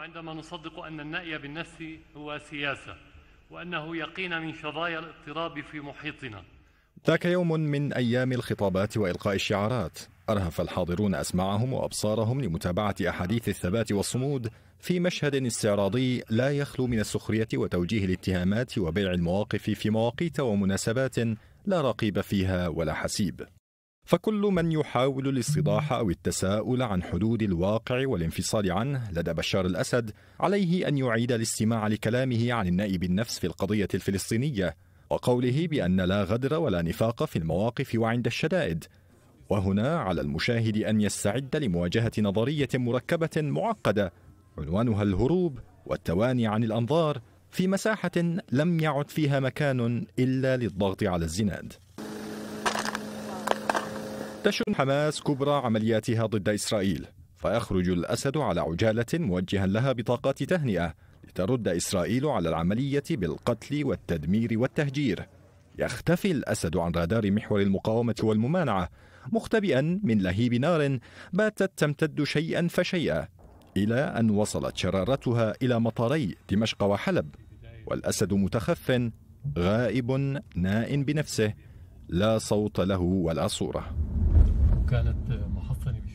عندما نصدق أن النأي بالنفس هو سياسة وأنه يقين من شظايا الاضطراب في محيطنا ذاك يوم من أيام الخطابات وإلقاء الشعارات أرهف الحاضرون أسماعهم وأبصارهم لمتابعة أحاديث الثبات والصمود في مشهد استعراضي لا يخلو من السخرية وتوجيه الاتهامات وبيع المواقف في مواقيت ومناسبات لا رقيب فيها ولا حسيب فكل من يحاول الاستيضاح او التساؤل عن حدود الواقع والانفصال عنه لدى بشار الاسد عليه ان يعيد الاستماع لكلامه عن النائب النفس في القضيه الفلسطينيه وقوله بان لا غدر ولا نفاق في المواقف وعند الشدائد وهنا على المشاهد ان يستعد لمواجهه نظريه مركبه معقده عنوانها الهروب والتواني عن الانظار في مساحه لم يعد فيها مكان الا للضغط على الزناد تشن حماس كبرى عملياتها ضد إسرائيل فيخرج الأسد على عجالة موجها لها بطاقات تهنئة لترد إسرائيل على العملية بالقتل والتدمير والتهجير يختفي الأسد عن رادار محور المقاومة والممانعة مختبئا من لهيب نار باتت تمتد شيئا فشيئا إلى أن وصلت شرارتها إلى مطاري دمشق وحلب والأسد متخف غائب ناء بنفسه لا صوت له ولا صوره كانت محصنة